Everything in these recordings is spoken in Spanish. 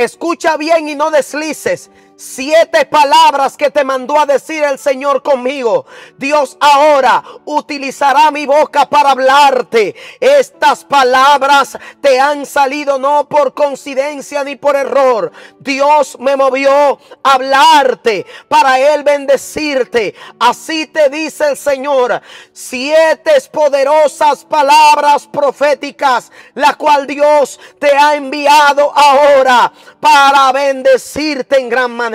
Escucha bien y no deslices. Siete palabras que te mandó a decir el Señor conmigo. Dios ahora utilizará mi boca para hablarte. Estas palabras te han salido no por coincidencia ni por error. Dios me movió a hablarte para Él bendecirte. Así te dice el Señor. Siete poderosas palabras proféticas, la cual Dios te ha enviado ahora para bendecirte en gran manera.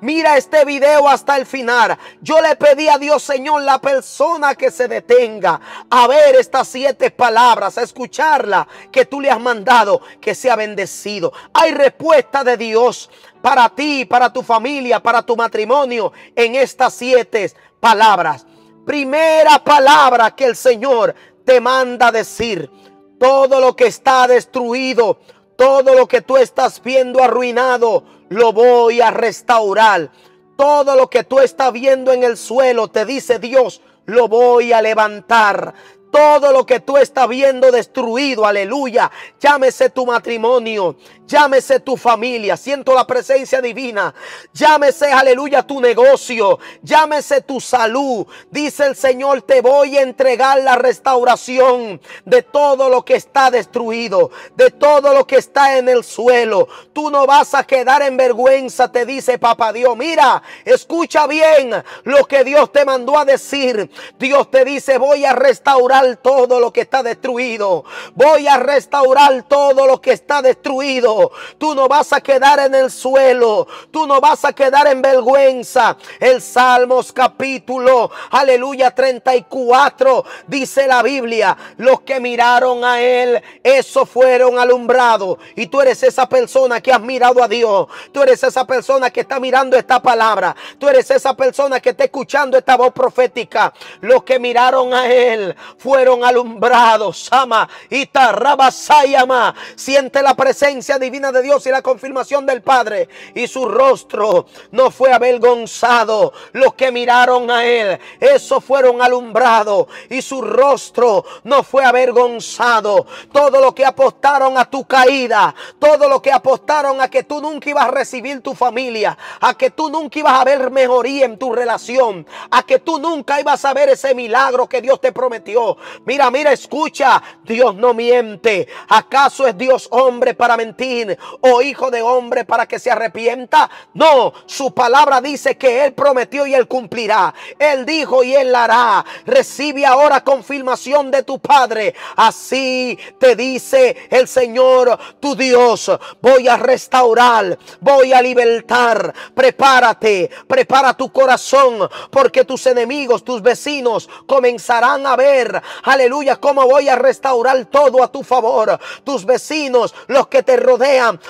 Mira este video hasta el final. Yo le pedí a Dios, Señor, la persona que se detenga a ver estas siete palabras, a escucharla que tú le has mandado, que sea bendecido. Hay respuesta de Dios para ti, para tu familia, para tu matrimonio en estas siete palabras. Primera palabra que el Señor te manda decir. Todo lo que está destruido, todo lo que tú estás viendo arruinado, lo voy a restaurar. Todo lo que tú estás viendo en el suelo, te dice Dios, lo voy a levantar. Todo lo que tú estás viendo destruido, aleluya. Llámese tu matrimonio, Llámese tu familia, siento la presencia divina. Llámese, aleluya, tu negocio. Llámese tu salud. Dice el Señor, te voy a entregar la restauración de todo lo que está destruido, de todo lo que está en el suelo. Tú no vas a quedar en vergüenza, te dice papá Dios. Mira, escucha bien lo que Dios te mandó a decir. Dios te dice, voy a restaurar todo lo que está destruido. Voy a restaurar todo lo que está destruido. Tú no vas a quedar en el suelo. Tú no vas a quedar en vergüenza. El Salmos capítulo, aleluya 34, dice la Biblia, los que miraron a Él, esos fueron alumbrados. Y tú eres esa persona que has mirado a Dios. Tú eres esa persona que está mirando esta palabra. Tú eres esa persona que está escuchando esta voz profética. Los que miraron a Él fueron alumbrados. Ama, Tarrabasayama siente la presencia Dios divina de Dios y la confirmación del Padre. Y su rostro no fue avergonzado. Los que miraron a él, esos fueron alumbrados. Y su rostro no fue avergonzado. Todo lo que apostaron a tu caída, todo lo que apostaron a que tú nunca ibas a recibir tu familia, a que tú nunca ibas a ver mejoría en tu relación, a que tú nunca ibas a ver ese milagro que Dios te prometió. Mira, mira, escucha, Dios no miente. ¿Acaso es Dios hombre para mentir? O oh hijo de hombre, para que se arrepienta. No, su palabra dice que él prometió y él cumplirá. Él dijo y él hará. Recibe ahora confirmación de tu Padre. Así te dice el Señor, tu Dios. Voy a restaurar, voy a libertar. Prepárate, prepara tu corazón, porque tus enemigos, tus vecinos comenzarán a ver, aleluya, cómo voy a restaurar todo a tu favor. Tus vecinos, los que te rodean,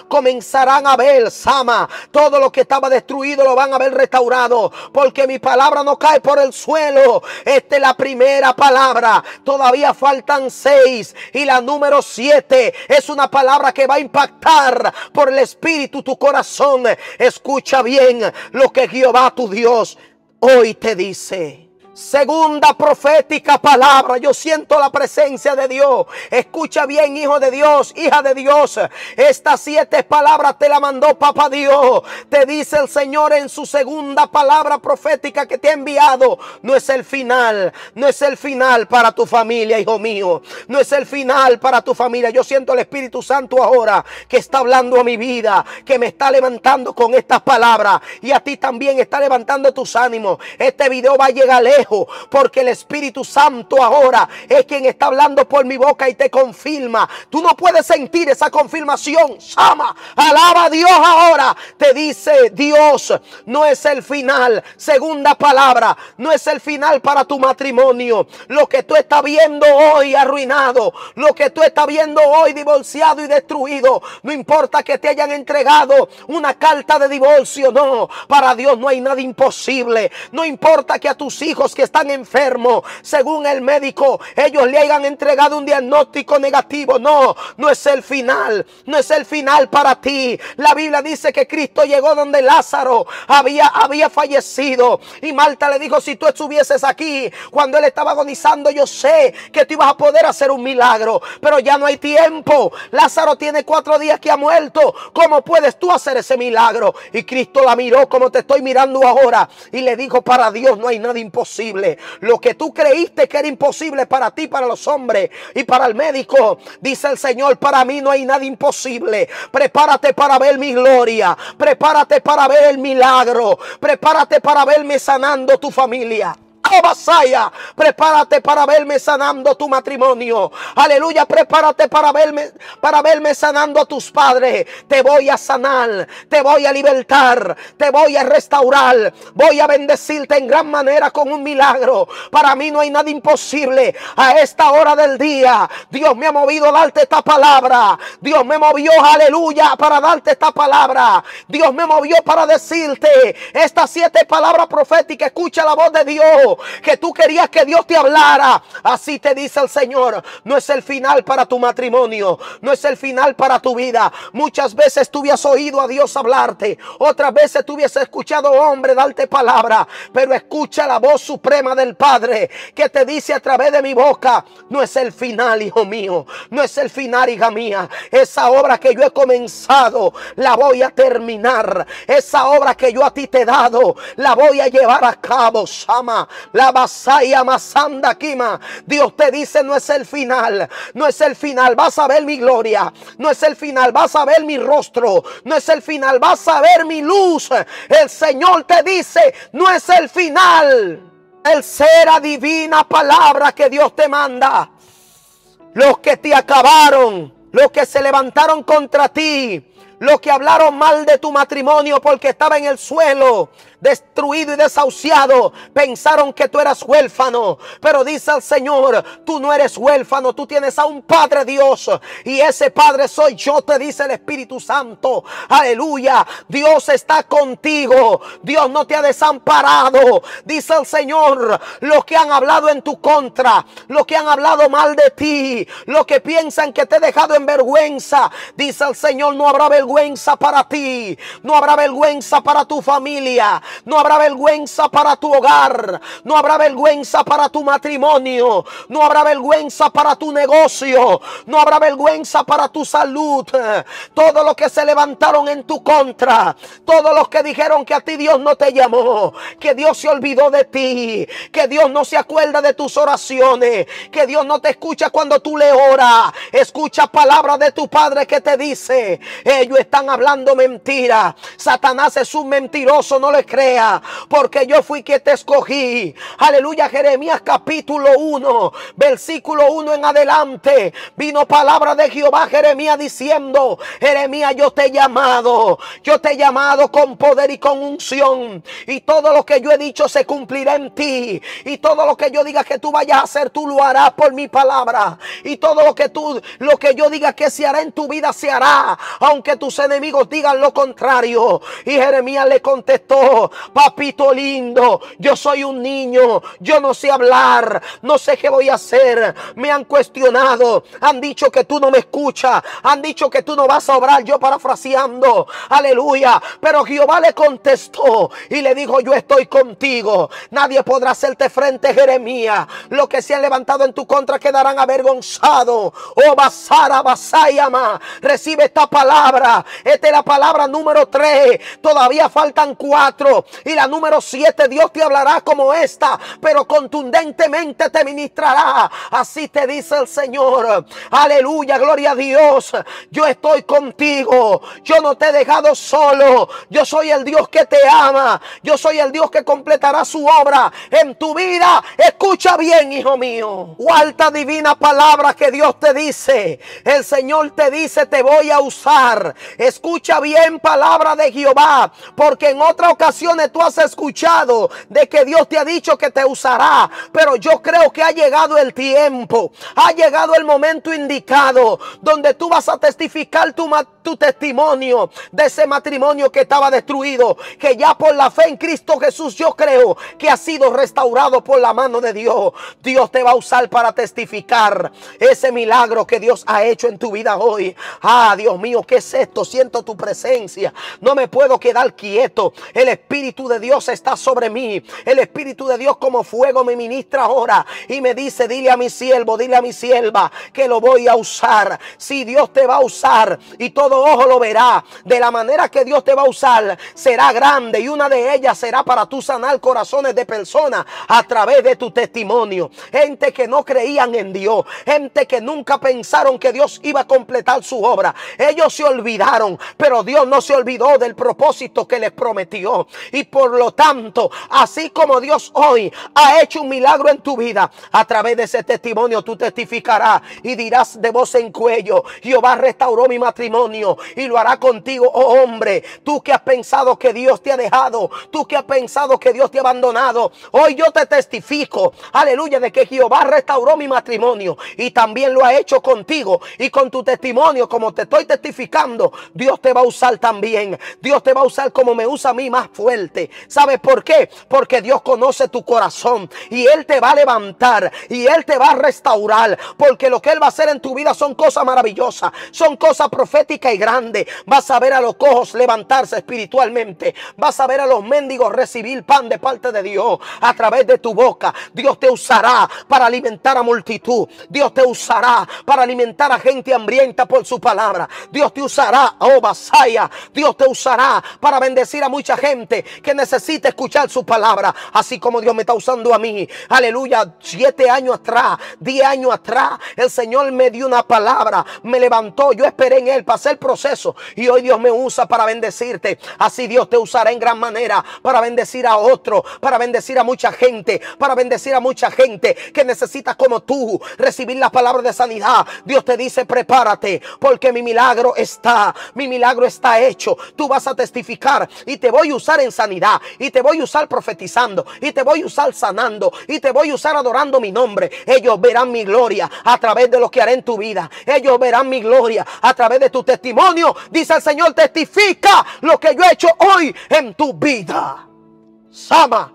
comenzarán a ver, Sama, todo lo que estaba destruido lo van a ver restaurado, porque mi palabra no cae por el suelo. Esta es la primera palabra, todavía faltan seis y la número siete es una palabra que va a impactar por el espíritu tu corazón. Escucha bien lo que Jehová tu Dios hoy te dice. Segunda profética palabra. Yo siento la presencia de Dios. Escucha bien, hijo de Dios, hija de Dios. Estas siete palabras te la mandó Papá Dios. Te dice el Señor en su segunda palabra profética que te ha enviado. No es el final. No es el final para tu familia, hijo mío. No es el final para tu familia. Yo siento el Espíritu Santo ahora que está hablando a mi vida. Que me está levantando con estas palabras. Y a ti también está levantando tus ánimos. Este video va a llegar lejos porque el Espíritu Santo ahora es quien está hablando por mi boca y te confirma. Tú no puedes sentir esa confirmación. Sama, alaba a Dios ahora. Te dice Dios, no es el final. Segunda palabra, no es el final para tu matrimonio. Lo que tú estás viendo hoy arruinado, lo que tú estás viendo hoy divorciado y destruido, no importa que te hayan entregado una carta de divorcio, no. Para Dios no hay nada imposible. No importa que a tus hijos están enfermos, según el médico, ellos le hayan entregado un diagnóstico negativo. No, no es el final, no es el final para ti. La Biblia dice que Cristo llegó donde Lázaro había, había fallecido. Y Marta le dijo, si tú estuvieses aquí cuando él estaba agonizando, yo sé que tú ibas a poder hacer un milagro, pero ya no hay tiempo. Lázaro tiene cuatro días que ha muerto. ¿Cómo puedes tú hacer ese milagro? Y Cristo la miró como te estoy mirando ahora y le dijo, para Dios no hay nada imposible. Lo que tú creíste que era imposible para ti, para los hombres y para el médico, dice el Señor, para mí no hay nada imposible. Prepárate para ver mi gloria. Prepárate para ver el milagro. Prepárate para verme sanando tu familia. Basaya. Prepárate para verme sanando tu matrimonio. Aleluya, prepárate para verme, para verme sanando a tus padres. Te voy a sanar, te voy a libertar, te voy a restaurar. Voy a bendecirte en gran manera con un milagro. Para mí no hay nada imposible. A esta hora del día, Dios me ha movido a darte esta palabra. Dios me movió, aleluya, para darte esta palabra. Dios me movió para decirte estas siete palabras proféticas. Escucha la voz de Dios que tú querías que Dios te hablara. Así te dice el Señor, no es el final para tu matrimonio, no es el final para tu vida. Muchas veces tú hubieses oído a Dios hablarte, otras veces tú hubieses escuchado hombre darte palabra, pero escucha la voz suprema del Padre que te dice a través de mi boca, no es el final, hijo mío, no es el final, hija mía. Esa obra que yo he comenzado, la voy a terminar. Esa obra que yo a ti te he dado, la voy a llevar a cabo, Sama. La basaya masanda kima. Dios te dice, no es el final, no es el final. Vas a ver mi gloria, no es el final. Vas a ver mi rostro, no es el final. Vas a ver mi luz. El Señor te dice, no es el final. El será divina palabra que Dios te manda. Los que te acabaron, los que se levantaron contra ti, los que hablaron mal de tu matrimonio porque estaba en el suelo, destruido y desahuciado, pensaron que tú eras huérfano. Pero dice el Señor, tú no eres huérfano, tú tienes a un Padre Dios. Y ese Padre soy yo, te dice el Espíritu Santo. Aleluya, Dios está contigo. Dios no te ha desamparado. Dice el Señor, los que han hablado en tu contra, los que han hablado mal de ti, los que piensan que te he dejado en vergüenza. Dice el Señor, no habrá vergüenza vergüenza para ti, no habrá vergüenza para tu familia, no habrá vergüenza para tu hogar, no habrá vergüenza para tu matrimonio, no habrá vergüenza para tu negocio, no habrá vergüenza para tu salud. Todos los que se levantaron en tu contra, todos los que dijeron que a ti Dios no te llamó, que Dios se olvidó de ti, que Dios no se acuerda de tus oraciones, que Dios no te escucha cuando tú le oras, escucha palabras de tu Padre que te dice, ellos están hablando mentira. Satanás es un mentiroso, no le crea, porque yo fui quien te escogí. Aleluya, Jeremías capítulo 1, versículo 1 en adelante. Vino palabra de Jehová Jeremías diciendo, Jeremías, yo te he llamado, yo te he llamado con poder y con unción. Y todo lo que yo he dicho se cumplirá en ti. Y todo lo que yo diga que tú vayas a hacer, tú lo harás por mi palabra. Y todo lo que tú, lo que yo diga que se hará en tu vida, se hará. Aunque tú enemigos digan lo contrario. Y Jeremías le contestó, papito lindo, yo soy un niño, yo no sé hablar, no sé qué voy a hacer. Me han cuestionado, han dicho que tú no me escuchas, han dicho que tú no vas a obrar, yo parafraseando, aleluya. Pero Jehová le contestó y le dijo, yo estoy contigo, nadie podrá hacerte frente, Jeremías. Lo que se han levantado en tu contra quedarán avergonzados. Oh, Basara, Basayama, recibe esta palabra esta es la palabra número 3. Todavía faltan cuatro. Y la número 7, Dios te hablará como esta, pero contundentemente te ministrará. Así te dice el Señor. Aleluya, gloria a Dios. Yo estoy contigo. Yo no te he dejado solo. Yo soy el Dios que te ama. Yo soy el Dios que completará su obra en tu vida. Escucha bien, hijo mío. Cuarta divina palabra que Dios te dice. El Señor te dice, te voy a usar. Escucha bien palabra de Jehová, porque en otras ocasiones tú has escuchado de que Dios te ha dicho que te usará, pero yo creo que ha llegado el tiempo, ha llegado el momento indicado donde tú vas a testificar tu, tu testimonio de ese matrimonio que estaba destruido, que ya por la fe en Cristo Jesús yo creo que ha sido restaurado por la mano de Dios. Dios te va a usar para testificar ese milagro que Dios ha hecho en tu vida hoy. Ah, Dios mío, ¿qué es siento tu presencia, no me puedo quedar quieto. El Espíritu de Dios está sobre mí. El Espíritu de Dios como fuego me ministra ahora y me dice, dile a mi siervo, dile a mi sierva que lo voy a usar. Si Dios te va a usar y todo ojo lo verá, de la manera que Dios te va a usar será grande y una de ellas será para tu sanar corazones de personas a través de tu testimonio. Gente que no creían en Dios, gente que nunca pensaron que Dios iba a completar su obra. Ellos se olvidaron pero Dios no se olvidó del propósito que les prometió. Y por lo tanto, así como Dios hoy ha hecho un milagro en tu vida, a través de ese testimonio tú testificarás y dirás de voz en cuello, Jehová restauró mi matrimonio y lo hará contigo, oh hombre, tú que has pensado que Dios te ha dejado, tú que has pensado que Dios te ha abandonado, hoy yo te testifico, aleluya, de que Jehová restauró mi matrimonio y también lo ha hecho contigo y con tu testimonio, como te estoy testificando, Dios te va a usar también. Dios te va a usar como me usa a mí más fuerte. ¿Sabes por qué? Porque Dios conoce tu corazón y Él te va a levantar y Él te va a restaurar. Porque lo que Él va a hacer en tu vida son cosas maravillosas, son cosas proféticas y grandes. Vas a ver a los cojos levantarse espiritualmente. Vas a ver a los mendigos recibir pan de parte de Dios a través de tu boca. Dios te usará para alimentar a multitud. Dios te usará para alimentar a gente hambrienta por su palabra. Dios te usará oh Basaya, Dios te usará para bendecir a mucha gente que necesita escuchar su palabra, así como Dios me está usando a mí. Aleluya, siete años atrás, diez años atrás, el Señor me dio una palabra, me levantó, yo esperé en Él, para hacer el proceso y hoy Dios me usa para bendecirte. Así Dios te usará en gran manera para bendecir a otro, para bendecir a mucha gente, para bendecir a mucha gente que necesita como tú recibir la palabra de sanidad. Dios te dice, prepárate porque mi milagro está. Mi milagro está hecho. Tú vas a testificar y te voy a usar en sanidad. Y te voy a usar profetizando. Y te voy a usar sanando. Y te voy a usar adorando mi nombre. Ellos verán mi gloria a través de lo que haré en tu vida. Ellos verán mi gloria a través de tu testimonio. Dice el Señor, testifica lo que yo he hecho hoy en tu vida. Sama,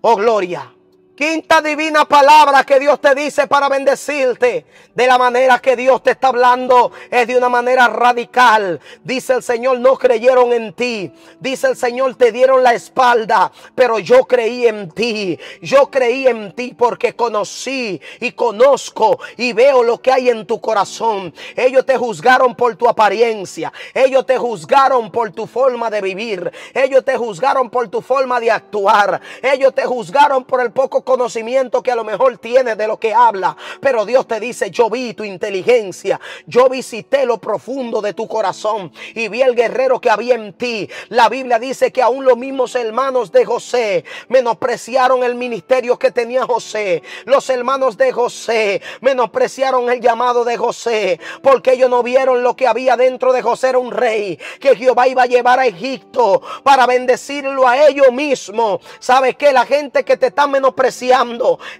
o oh gloria. Quinta divina palabra que Dios te dice para bendecirte. De la manera que Dios te está hablando es de una manera radical. Dice el Señor, no creyeron en ti. Dice el Señor, te dieron la espalda, pero yo creí en ti. Yo creí en ti porque conocí y conozco y veo lo que hay en tu corazón. Ellos te juzgaron por tu apariencia. Ellos te juzgaron por tu forma de vivir. Ellos te juzgaron por tu forma de actuar. Ellos te juzgaron por el poco conocimiento que a lo mejor tienes de lo que habla, pero Dios te dice, yo vi tu inteligencia, yo visité lo profundo de tu corazón y vi el guerrero que había en ti. La Biblia dice que aún los mismos hermanos de José menospreciaron el ministerio que tenía José. Los hermanos de José menospreciaron el llamado de José porque ellos no vieron lo que había dentro de José, era un rey que Jehová iba a llevar a Egipto para bendecirlo a ellos mismos. ¿Sabes que La gente que te está menospreciando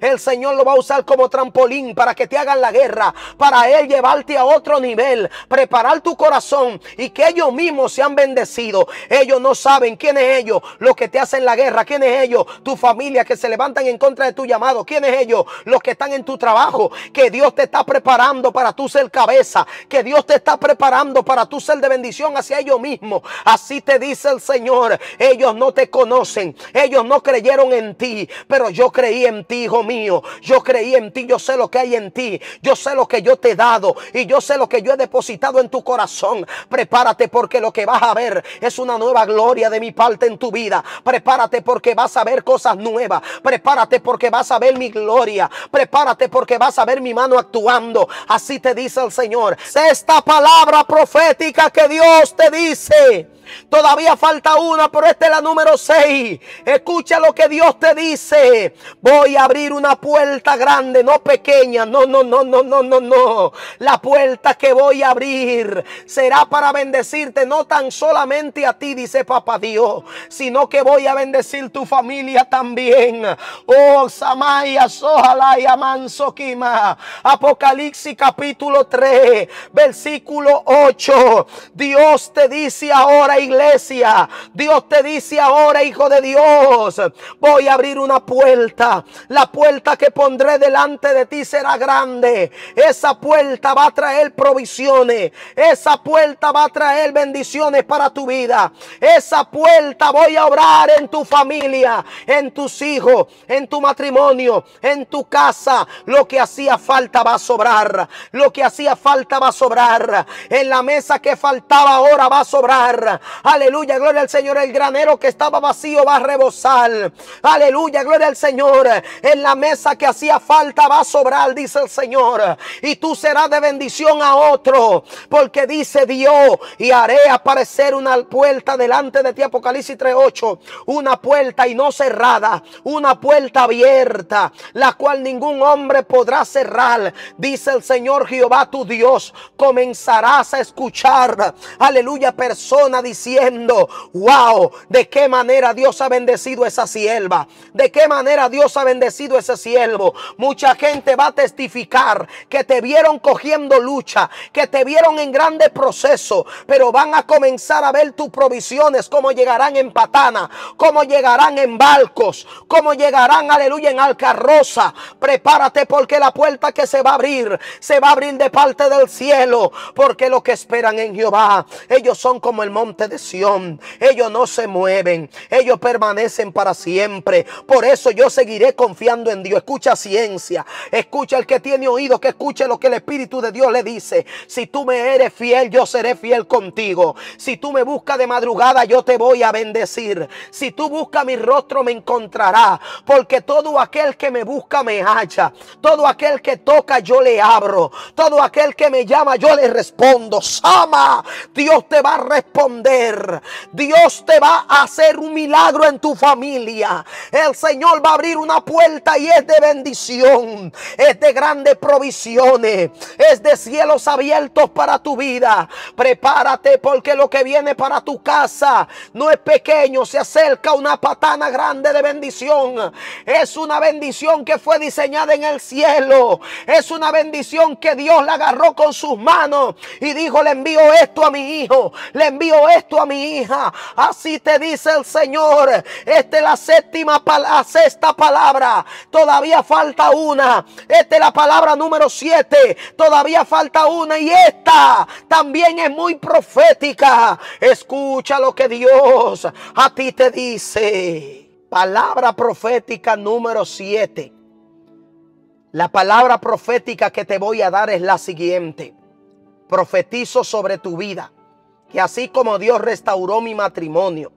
el Señor lo va a usar como trampolín para que te hagan la guerra, para Él llevarte a otro nivel, preparar tu corazón y que ellos mismos sean bendecidos. Ellos no saben quién es ellos, los que te hacen la guerra, quién es ellos, tu familia que se levantan en contra de tu llamado, quién es ellos, los que están en tu trabajo, que Dios te está preparando para tú ser cabeza, que Dios te está preparando para tú ser de bendición hacia ellos mismos. Así te dice el Señor, ellos no te conocen, ellos no creyeron en ti, pero yo creo creí en ti, hijo mío. Yo creí en ti. Yo sé lo que hay en ti. Yo sé lo que yo te he dado. Y yo sé lo que yo he depositado en tu corazón. Prepárate porque lo que vas a ver es una nueva gloria de mi parte en tu vida. Prepárate porque vas a ver cosas nuevas. Prepárate porque vas a ver mi gloria. Prepárate porque vas a ver mi mano actuando. Así te dice el Señor. Esta palabra profética que Dios te dice. Todavía falta una, pero esta es la número 6. Escucha lo que Dios te dice. Voy a abrir una puerta grande, no pequeña. No, no, no, no, no, no, no. La puerta que voy a abrir será para bendecirte, no tan solamente a ti, dice papá Dios, sino que voy a bendecir tu familia también. Oh, Samaya, Sohalaya Mansokima. Apocalipsis capítulo 3, versículo 8. Dios te dice ahora iglesia. Dios te dice ahora, hijo de Dios, voy a abrir una puerta. La puerta que pondré delante de ti será grande. Esa puerta va a traer provisiones. Esa puerta va a traer bendiciones para tu vida. Esa puerta voy a obrar en tu familia, en tus hijos, en tu matrimonio, en tu casa. Lo que hacía falta va a sobrar. Lo que hacía falta va a sobrar. En la mesa que faltaba ahora va a sobrar. Aleluya, gloria al Señor. El granero que estaba vacío va a rebosar. Aleluya, gloria al Señor. En la mesa que hacía falta va a sobrar, dice el Señor. Y tú serás de bendición a otro. Porque dice Dios, y haré aparecer una puerta delante de ti, Apocalipsis 3.8. Una puerta y no cerrada. Una puerta abierta, la cual ningún hombre podrá cerrar. Dice el Señor Jehová tu Dios. Comenzarás a escuchar. Aleluya, persona diciendo, wow, de qué manera Dios ha bendecido esa sierva, de qué manera Dios ha bendecido ese siervo. Mucha gente va a testificar que te vieron cogiendo lucha, que te vieron en grande proceso, pero van a comenzar a ver tus provisiones, cómo llegarán en patana, cómo llegarán en barcos, cómo llegarán, aleluya, en alcarrosa Prepárate porque la puerta que se va a abrir, se va a abrir de parte del cielo, porque lo que esperan en Jehová, ellos son como el monte de Ellos no se mueven, ellos permanecen para siempre. Por eso yo seguiré confiando en Dios. Escucha ciencia, escucha el que tiene oído, que escuche lo que el Espíritu de Dios le dice. Si tú me eres fiel, yo seré fiel contigo. Si tú me buscas de madrugada, yo te voy a bendecir. Si tú buscas mi rostro, me encontrará. Porque todo aquel que me busca, me hacha, Todo aquel que toca, yo le abro. Todo aquel que me llama, yo le respondo. Sama, Dios te va a responder. Dios te va a hacer un milagro en tu familia. El Señor va a abrir una puerta y es de bendición. Es de grandes provisiones. Es de cielos abiertos para tu vida. Prepárate porque lo que viene para tu casa no es pequeño. Se acerca una patana grande de bendición. Es una bendición que fue diseñada en el cielo. Es una bendición que Dios la agarró con sus manos y dijo, le envío esto a mi hijo. Le envío esto a mi hija. Así te dice el Señor. Esta es la séptima, la sexta palabra. Todavía falta una. Esta es la palabra número siete. Todavía falta una. Y esta también es muy profética. Escucha lo que Dios a ti te dice. Palabra profética número siete. La palabra profética que te voy a dar es la siguiente. Profetizo sobre tu vida que así como Dios restauró mi matrimonio,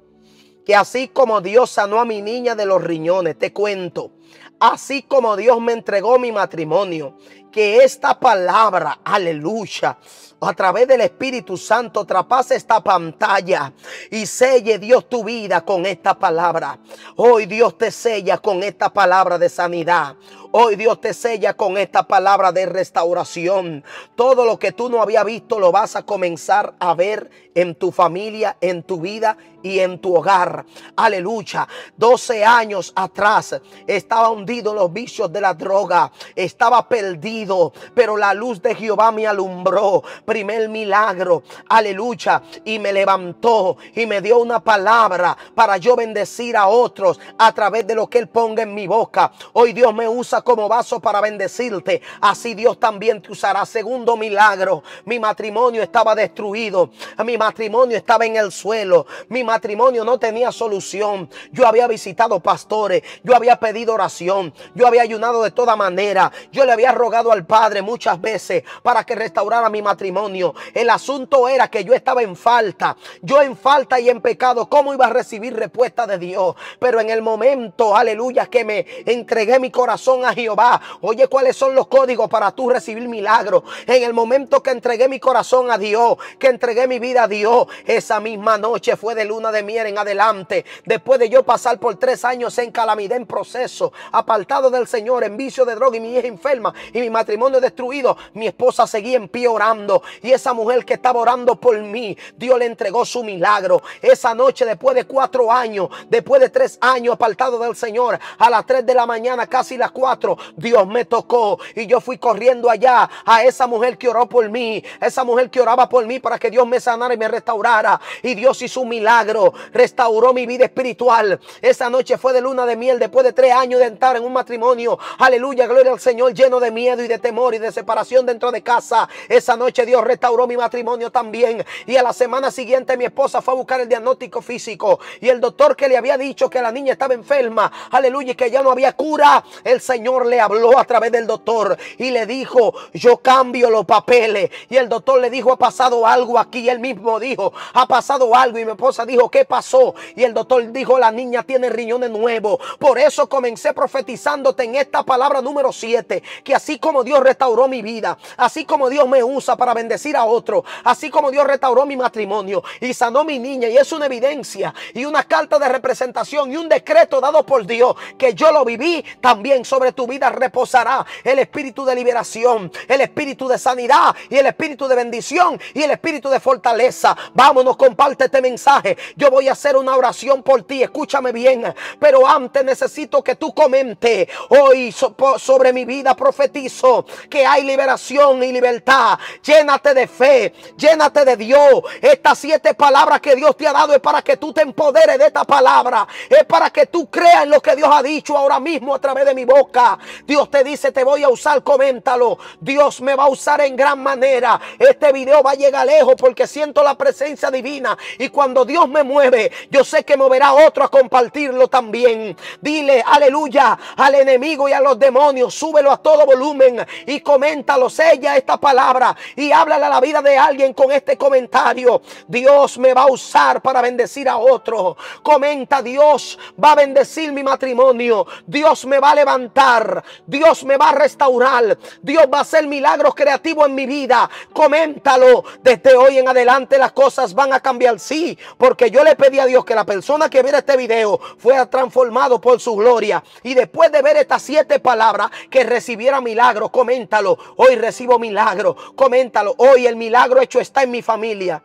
que así como Dios sanó a mi niña de los riñones, te cuento, así como Dios me entregó mi matrimonio que esta palabra, aleluya, a través del Espíritu Santo trapase esta pantalla y selle Dios tu vida con esta palabra. Hoy Dios te sella con esta palabra de sanidad. Hoy Dios te sella con esta palabra de restauración. Todo lo que tú no habías visto lo vas a comenzar a ver en tu familia, en tu vida y en tu hogar. Aleluya. 12 años atrás estaba hundido los vicios de la droga. Estaba perdido pero la luz de Jehová me alumbró. Primer milagro, aleluya. Y me levantó y me dio una palabra para yo bendecir a otros a través de lo que Él ponga en mi boca. Hoy Dios me usa como vaso para bendecirte. Así Dios también te usará. Segundo milagro, mi matrimonio estaba destruido. Mi matrimonio estaba en el suelo. Mi matrimonio no tenía solución. Yo había visitado pastores. Yo había pedido oración. Yo había ayunado de toda manera. Yo le había rogado al Padre muchas veces para que restaurara mi matrimonio. El asunto era que yo estaba en falta. Yo en falta y en pecado, ¿cómo iba a recibir respuesta de Dios? Pero en el momento, aleluya, que me entregué mi corazón a Jehová. Oye, ¿cuáles son los códigos para tú recibir milagro En el momento que entregué mi corazón a Dios, que entregué mi vida a Dios, esa misma noche fue de luna de miel en adelante. Después de yo pasar por tres años en calamidad, en proceso, apartado del Señor, en vicio de droga y mi hija enferma y mi matrimonio destruido, mi esposa seguía en pie orando. Y esa mujer que estaba orando por mí, Dios le entregó su milagro. Esa noche, después de cuatro años, después de tres años apartado del Señor, a las tres de la mañana, casi las cuatro, Dios me tocó. Y yo fui corriendo allá a esa mujer que oró por mí, esa mujer que oraba por mí para que Dios me sanara y me restaurara. Y Dios hizo un milagro, restauró mi vida espiritual. Esa noche fue de luna de miel, después de tres años de entrar en un matrimonio. Aleluya, gloria al Señor, lleno de miedo de temor y de separación dentro de casa. Esa noche Dios restauró mi matrimonio también. Y a la semana siguiente mi esposa fue a buscar el diagnóstico físico. Y el doctor que le había dicho que la niña estaba enferma, aleluya, y que ya no había cura, el Señor le habló a través del doctor y le dijo, yo cambio los papeles. Y el doctor le dijo, ha pasado algo aquí. él mismo dijo, ha pasado algo. Y mi esposa dijo, ¿qué pasó? Y el doctor dijo, la niña tiene riñones nuevos. Por eso comencé profetizándote en esta palabra número 7, que así como Dios restauró mi vida, así como Dios me usa para bendecir a otro, así como Dios restauró mi matrimonio y sanó mi niña. Y es una evidencia y una carta de representación y un decreto dado por Dios que yo lo viví también sobre tu vida reposará el espíritu de liberación, el espíritu de sanidad y el espíritu de bendición y el espíritu de fortaleza. Vámonos, comparte este mensaje. Yo voy a hacer una oración por ti. Escúchame bien, pero antes necesito que tú comentes hoy sobre mi vida profetizo que hay liberación y libertad. Llénate de fe, llénate de Dios. Estas siete palabras que Dios te ha dado es para que tú te empoderes de esta palabra. Es para que tú creas en lo que Dios ha dicho ahora mismo a través de mi boca. Dios te dice, te voy a usar, coméntalo. Dios me va a usar en gran manera. Este video va a llegar lejos porque siento la presencia divina. Y cuando Dios me mueve, yo sé que moverá a otro a compartirlo también. Dile, aleluya, al enemigo y a los demonios. Súbelo a todo volumen y coméntalo, sella esta palabra y háblale a la vida de alguien con este comentario. Dios me va a usar para bendecir a otro. Comenta, Dios va a bendecir mi matrimonio. Dios me va a levantar. Dios me va a restaurar. Dios va a hacer milagros creativos en mi vida. Coméntalo. Desde hoy en adelante las cosas van a cambiar. Sí, porque yo le pedí a Dios que la persona que viera este video fuera transformado por su gloria. Y después de ver estas siete palabras, que recibiera milagros coméntalo, Hoy recibo milagro, coméntalo. Hoy el milagro hecho está en mi familia.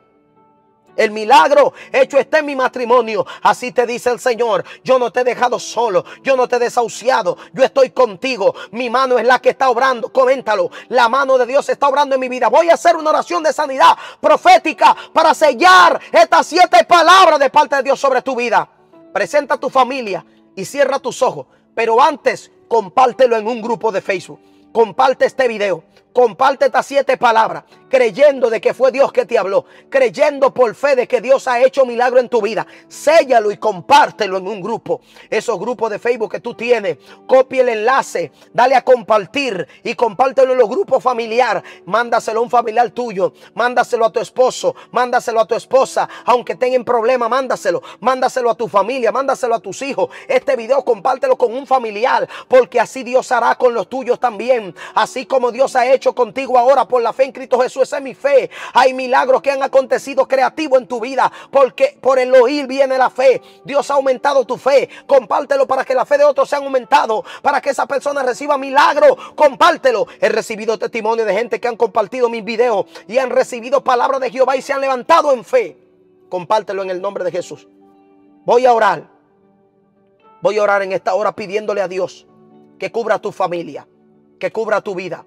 El milagro hecho está en mi matrimonio. Así te dice el Señor. Yo no te he dejado solo. Yo no te he desahuciado. Yo estoy contigo. Mi mano es la que está obrando. Coméntalo. La mano de Dios está obrando en mi vida. Voy a hacer una oración de sanidad profética para sellar estas siete palabras de parte de Dios sobre tu vida. Presenta a tu familia y cierra tus ojos. Pero antes, compártelo en un grupo de Facebook comparte este video. Comparte estas siete palabras, creyendo de que fue Dios que te habló, creyendo por fe de que Dios ha hecho milagro en tu vida. Séllalo y compártelo en un grupo. Esos grupos de Facebook que tú tienes, copia el enlace, dale a compartir y compártelo en los grupos familiar. Mándaselo a un familiar tuyo, mándaselo a tu esposo, mándaselo a tu esposa, aunque tengan problema, mándaselo, mándaselo a tu familia, mándaselo a tus hijos. Este video compártelo con un familiar, porque así Dios hará con los tuyos también, así como Dios ha hecho contigo ahora por la fe en Cristo Jesús. Esa es mi fe. Hay milagros que han acontecido creativos en tu vida porque por el oír viene la fe. Dios ha aumentado tu fe. Compártelo para que la fe de otros sea aumentado, para que esa persona reciba milagro. Compártelo. He recibido testimonio de gente que han compartido mis videos y han recibido palabras de Jehová y se han levantado en fe. Compártelo en el nombre de Jesús. Voy a orar. Voy a orar en esta hora pidiéndole a Dios que cubra tu familia, que cubra tu vida,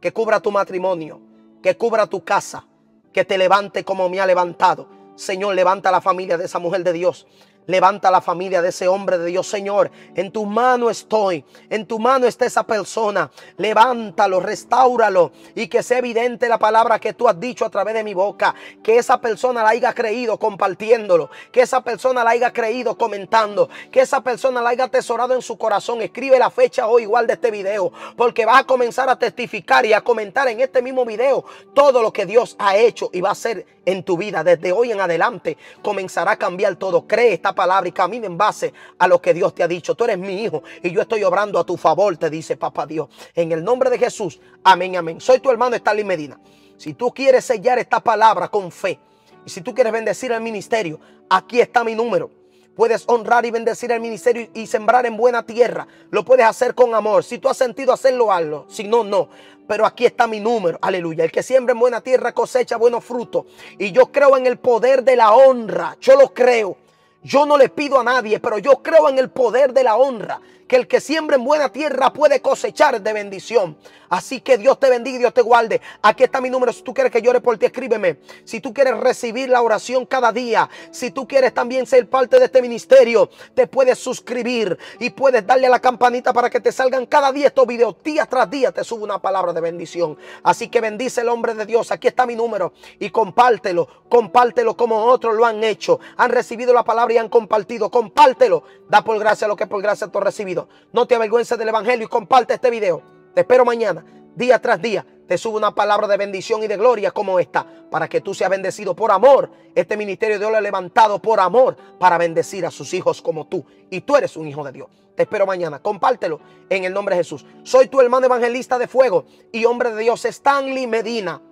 que cubra tu matrimonio, que cubra tu casa, que te levante como me ha levantado. Señor, levanta la familia de esa mujer de Dios. Levanta la familia de ese hombre de Dios, Señor. En tu mano estoy. En tu mano está esa persona. Levántalo, restáuralo. Y que sea evidente la palabra que tú has dicho a través de mi boca. Que esa persona la haya creído compartiéndolo. Que esa persona la haya creído comentando. Que esa persona la haya atesorado en su corazón. Escribe la fecha hoy igual de este video. Porque vas a comenzar a testificar y a comentar en este mismo video todo lo que Dios ha hecho y va a hacer en tu vida. Desde hoy en adelante comenzará a cambiar todo. Cree esta palabra y camina en base a lo que Dios te ha dicho. Tú eres mi hijo y yo estoy obrando a tu favor, te dice papá Dios. En el nombre de Jesús, amén, amén. Soy tu hermano Stanley Medina. Si tú quieres sellar esta palabra con fe y si tú quieres bendecir el ministerio, aquí está mi número. Puedes honrar y bendecir el ministerio y sembrar en buena tierra. Lo puedes hacer con amor. Si tú has sentido hacerlo, hazlo. Si no, no. Pero aquí está mi número. Aleluya. El que siembra en buena tierra cosecha buenos frutos. Y yo creo en el poder de la honra. Yo lo creo. Yo no le pido a nadie, pero yo creo en el poder de la honra, que el que siembra en buena tierra puede cosechar de bendición. Así que Dios te bendiga y Dios te guarde. Aquí está mi número. Si tú quieres que llore por ti, escríbeme. Si tú quieres recibir la oración cada día, si tú quieres también ser parte de este ministerio, te puedes suscribir y puedes darle a la campanita para que te salgan cada día estos videos. Día tras día te subo una palabra de bendición. Así que bendice el hombre de Dios. Aquí está mi número y compártelo. Compártelo como otros lo han hecho. Han recibido la palabra han compartido. Compártelo. Da por gracia lo que por gracia tú has recibido. No te avergüences del Evangelio y comparte este video. Te espero mañana, día tras día. Te subo una palabra de bendición y de gloria como esta, para que tú seas bendecido por amor. Este ministerio de Dios lo ha levantado por amor, para bendecir a sus hijos como tú. Y tú eres un hijo de Dios. Te espero mañana. Compártelo en el nombre de Jesús. Soy tu hermano evangelista de fuego y hombre de Dios, Stanley Medina.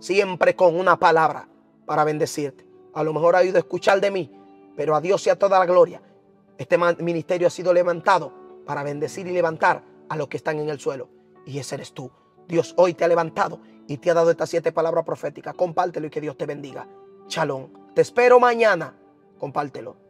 Siempre con una palabra para bendecirte. A lo mejor ha ido a escuchar de mí pero a Dios sea toda la gloria. Este ministerio ha sido levantado para bendecir y levantar a los que están en el suelo. Y ese eres tú. Dios hoy te ha levantado y te ha dado estas siete palabras proféticas. Compártelo y que Dios te bendiga. Chalón. Te espero mañana. Compártelo.